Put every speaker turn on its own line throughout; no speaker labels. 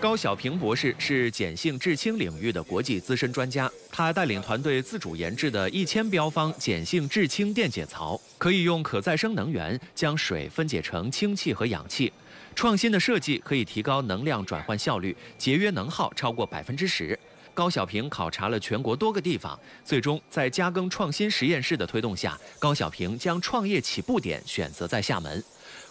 高小平博士是碱性制氢领域的国际资深专家。他带领团队自主研制的一千标方碱性制氢电解槽，可以用可再生能源将水分解成氢气和氧气。创新的设计可以提高能量转换效率，节约能耗超过百分之十。高小平考察了全国多个地方，最终在嘉庚创新实验室的推动下，高小平将创业起步点选择在厦门。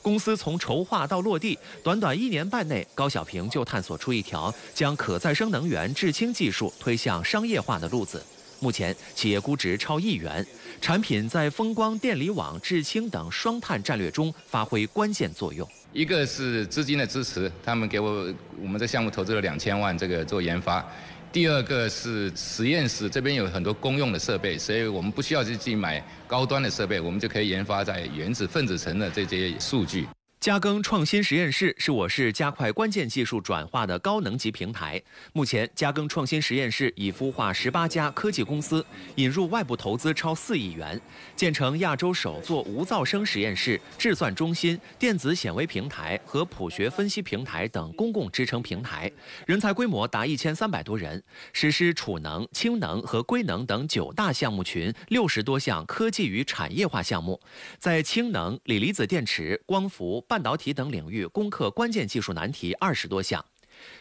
公司从筹划到落地，短短一年半内，高小平就探索出一条将可再生能源制氢技术推向商业化的路子。目前，企业估值超亿元，产品在风光电离网制氢等双碳战略中发挥关键作用。一个是资金的支持，他们给我我们这项目投资了两千万，这个做研发。第二个是实验室这边有很多公用的设备，所以我们不需要去去买高端的设备，我们就可以研发在原子分子层的这些数据。加庚创新实验室是我市加快关键技术转化的高能级平台。目前，加庚创新实验室已孵化十八家科技公司，引入外部投资超四亿元，建成亚洲首座无噪声实验室、智算中心、电子显微平台和谱学分析平台等公共支撑平台，人才规模达一千三百多人，实施储能、氢能和硅能等九大项目群六十多项科技与产业化项目，在氢能、锂离子电池、光伏。半导体等领域攻克关键技术难题二十多项，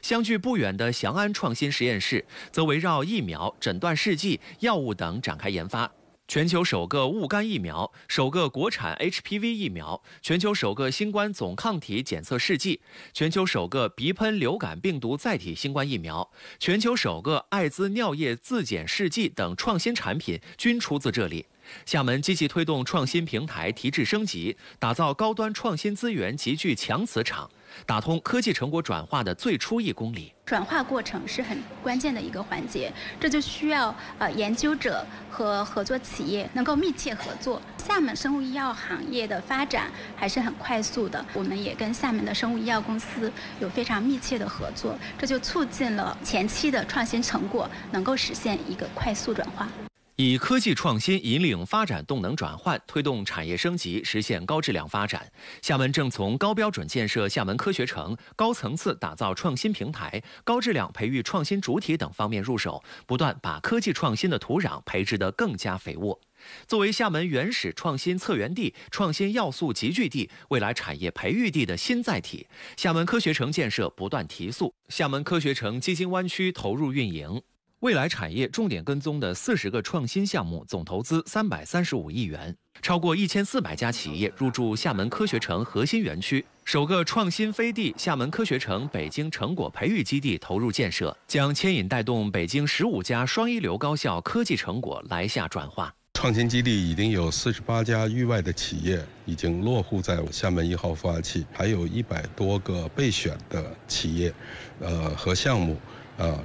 相距不远的翔安创新实验室则围绕疫苗、诊断试剂、药物等展开研发。全球首个戊肝疫苗、首个国产 HPV 疫苗、全球首个新冠总抗体检测试剂、全球首个鼻喷流感病毒载体新冠疫苗、全球首个艾滋尿液自检试剂等创新产品，均出自这里。厦门积极推动创新平台提质升级，打造高端创新资源集聚强磁场，打通科技成果转化的最初一公里。转化过程是很关键的一个环节，这就需要呃研究者和合作企业能够密切合作。厦门生物医药行业的发展还是很快速的，我们也跟厦门的生物医药公司有非常密切的合作，这就促进了前期的创新成果能够实现一个快速转化。以科技创新引领发展动能转换，推动产业升级，实现高质量发展。厦门正从高标准建设厦门科学城、高层次打造创新平台、高质量培育创新主体等方面入手，不断把科技创新的土壤培植得更加肥沃。作为厦门原始创新策源地、创新要素集聚地、未来产业培育地的新载体，厦门科学城建设不断提速。厦门科学城基金湾区投入运营。未来产业重点跟踪的四十个创新项目，总投资三百三十五亿元，超过一千四百家企业入驻厦门科学城核心园区。首个创新飞地——厦门科学城北京成果培育基地投入建设，将牵引带动北京十五家双一流高校科技成果来厦转化。
创新基地已经有四十八家域外的企业已经落户在厦门一号孵化器，还有一百多个备选的企业，呃和项目，呃，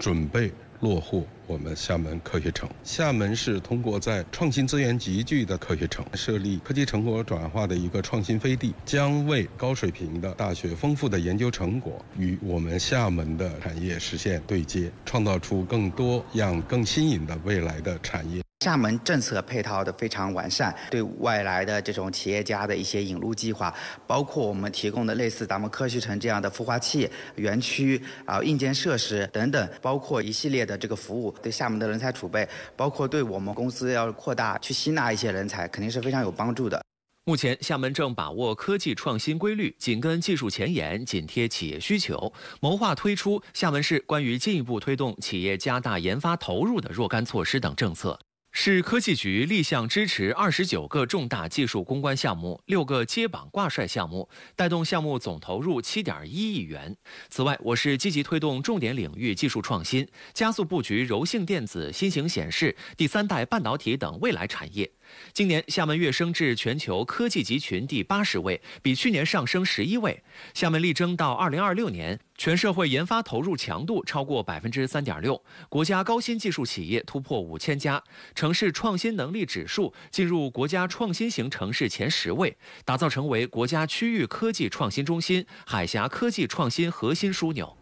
准备。落户我们厦门科学城。厦门是通过在创新资源集聚的科学城设立科技成果转化的一个创新飞地，将为高水平的大学丰富的研究成果与我们厦门的产业实现对接，创造出更多样、更新颖的未来的产业。厦门政策配套的非常完善，对外来的这种企业家的一些引入计划，包括我们提供的类似咱们科学城这样的孵化器、园区啊硬件设施等等，包括一系列的这个服务，对厦门的人才储备，包括对我们公司要扩大去吸纳一些人才，肯定是非常有帮助的。
目前，厦门正把握科技创新规律，紧跟技术前沿，紧贴企业需求，谋划推出厦门市关于进一步推动企业加大研发投入的若干措施等政策。市科技局立项支持二十九个重大技术攻关项目，六个揭榜挂帅项目，带动项目总投入七点一亿元。此外，我市积极推动重点领域技术创新，加速布局柔性电子、新型显示、第三代半导体等未来产业。今年厦门跃升至全球科技集群第八十位，比去年上升十一位。厦门力争到二零二六年，全社会研发投入强度超过百分之三点六，国家高新技术企业突破五千家，城市创新能力指数进入国家创新型城市前十位，打造成为国家区域科技创新中心、海峡科技创新核心枢纽。